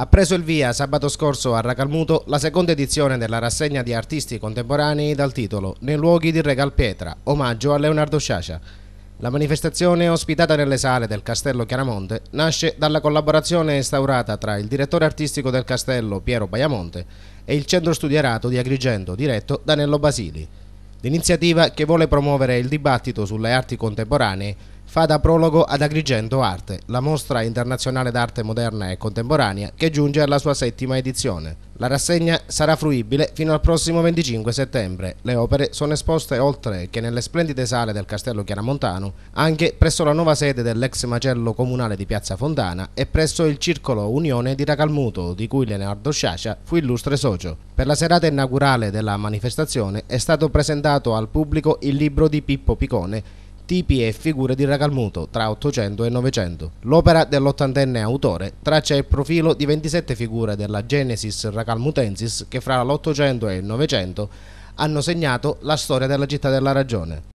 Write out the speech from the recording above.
Ha preso il via sabato scorso a Racalmuto la seconda edizione della rassegna di artisti contemporanei dal titolo Nei luoghi di Regalpietra, omaggio a Leonardo Sciascia. La manifestazione, ospitata nelle sale del Castello Chiaramonte, nasce dalla collaborazione instaurata tra il direttore artistico del castello Piero Baiamonte e il centro studiarato di Agrigento, diretto da Nello Basili. L'iniziativa, che vuole promuovere il dibattito sulle arti contemporanee, fa da prologo ad Agrigento Arte, la mostra internazionale d'arte moderna e contemporanea che giunge alla sua settima edizione. La rassegna sarà fruibile fino al prossimo 25 settembre. Le opere sono esposte oltre che nelle splendide sale del Castello Chiaramontano, anche presso la nuova sede dell'ex macello comunale di Piazza Fontana e presso il Circolo Unione di Racalmuto, di cui Leonardo Sciascia fu illustre socio. Per la serata inaugurale della manifestazione è stato presentato al pubblico il libro di Pippo Picone tipi e figure di Ragalmuto tra 800 e 900. L'opera dell'ottantenne autore traccia il profilo di 27 figure della Genesis Ragalmutensis che fra l'800 e il 900 hanno segnato la storia della città della ragione.